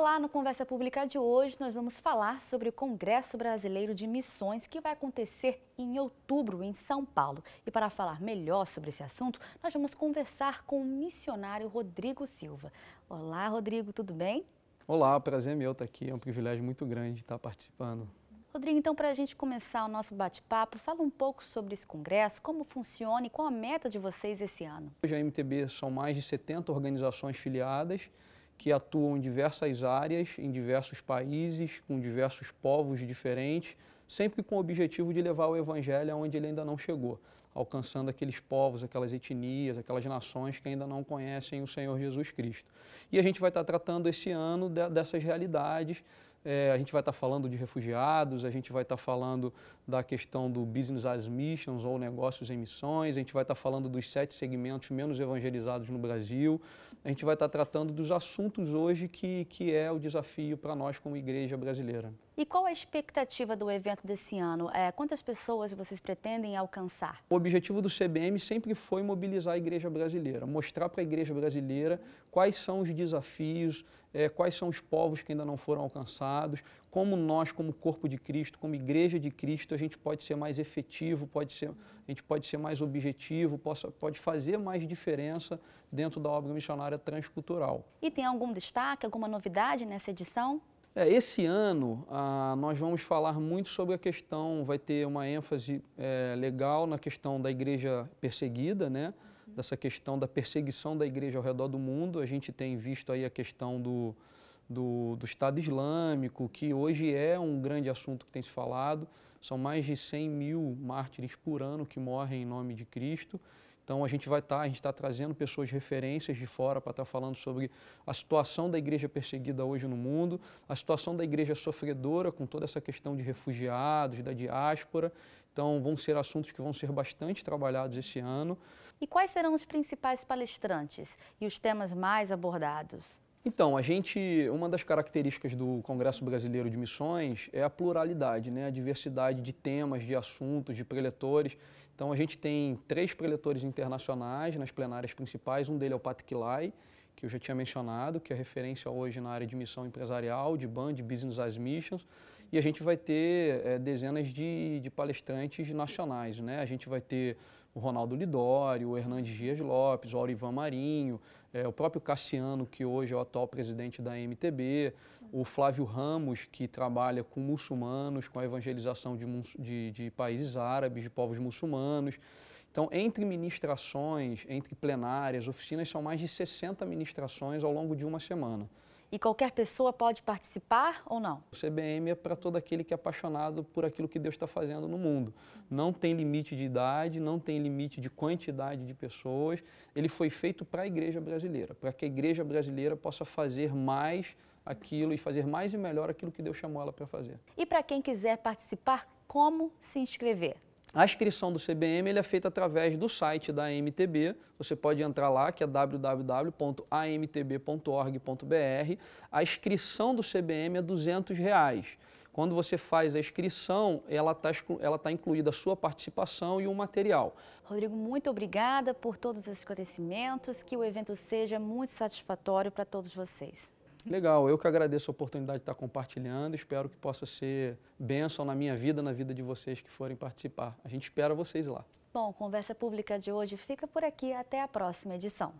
Olá, no Conversa Pública de hoje nós vamos falar sobre o Congresso Brasileiro de Missões que vai acontecer em outubro em São Paulo. E para falar melhor sobre esse assunto, nós vamos conversar com o missionário Rodrigo Silva. Olá, Rodrigo, tudo bem? Olá, prazer é meu estar aqui, é um privilégio muito grande estar participando. Rodrigo, então, para a gente começar o nosso bate-papo, fala um pouco sobre esse congresso, como funciona e qual a meta de vocês esse ano. Hoje a MTB são mais de 70 organizações filiadas, que atuam em diversas áreas, em diversos países, com diversos povos diferentes, sempre com o objetivo de levar o evangelho aonde ele ainda não chegou, alcançando aqueles povos, aquelas etnias, aquelas nações que ainda não conhecem o Senhor Jesus Cristo. E a gente vai estar tratando esse ano dessas realidades é, a gente vai estar tá falando de refugiados, a gente vai estar tá falando da questão do business as missions ou negócios em missões, a gente vai estar tá falando dos sete segmentos menos evangelizados no Brasil, a gente vai estar tá tratando dos assuntos hoje que, que é o desafio para nós como igreja brasileira. E qual a expectativa do evento desse ano? É, quantas pessoas vocês pretendem alcançar? O objetivo do CBM sempre foi mobilizar a igreja brasileira, mostrar para a igreja brasileira quais são os desafios, é, quais são os povos que ainda não foram alcançados, como nós, como corpo de Cristo, como igreja de Cristo, a gente pode ser mais efetivo, pode ser, a gente pode ser mais objetivo, possa, pode fazer mais diferença dentro da obra missionária transcultural. E tem algum destaque, alguma novidade nessa edição? É, esse ano ah, nós vamos falar muito sobre a questão, vai ter uma ênfase é, legal na questão da igreja perseguida, né? Uhum. Dessa questão da perseguição da igreja ao redor do mundo. A gente tem visto aí a questão do, do, do Estado Islâmico, que hoje é um grande assunto que tem se falado. São mais de 100 mil mártires por ano que morrem em nome de Cristo. Então a gente vai estar, tá, a gente está trazendo pessoas de referências de fora para estar tá falando sobre a situação da igreja perseguida hoje no mundo, a situação da igreja sofredora com toda essa questão de refugiados, da diáspora. Então vão ser assuntos que vão ser bastante trabalhados esse ano. E quais serão os principais palestrantes e os temas mais abordados? Então, a gente, uma das características do Congresso Brasileiro de Missões é a pluralidade, né? a diversidade de temas, de assuntos, de preletores. Então, a gente tem três preletores internacionais nas plenárias principais, um deles é o Patrick Lai, que eu já tinha mencionado, que é referência hoje na área de missão empresarial, de BAN, de Business as Missions e a gente vai ter é, dezenas de, de, palestrantes nacionais. Né? A gente vai ter o Ronaldo Lidório, o Hernandes Dias Lopes, o Aurivan Marinho, é, o próprio Cassiano, que hoje é o atual presidente da MTB, o Flávio Ramos, que trabalha com muçulmanos, com a evangelização de, de, de países árabes, de povos muçulmanos. Então, entre ministrações, entre plenárias, oficinas, são mais de 60 ministrações ao longo de uma semana. E qualquer pessoa pode participar ou não? O CBM é para todo aquele que é apaixonado por aquilo que Deus está fazendo no mundo. Não tem limite de idade, não tem limite de quantidade de pessoas. Ele foi feito para a igreja brasileira, para que a igreja brasileira possa fazer mais aquilo e fazer mais e melhor aquilo que Deus chamou ela para fazer. E para quem quiser participar, como se inscrever? A inscrição do CBM ele é feita através do site da AMTB. Você pode entrar lá, que é www.amtb.org.br. A inscrição do CBM é 200 reais. Quando você faz a inscrição, ela está ela tá incluída a sua participação e um material. Rodrigo, muito obrigada por todos os esclarecimentos. Que o evento seja muito satisfatório para todos vocês. Legal, eu que agradeço a oportunidade de estar compartilhando, espero que possa ser bênção na minha vida, na vida de vocês que forem participar. A gente espera vocês lá. Bom, conversa pública de hoje fica por aqui, até a próxima edição.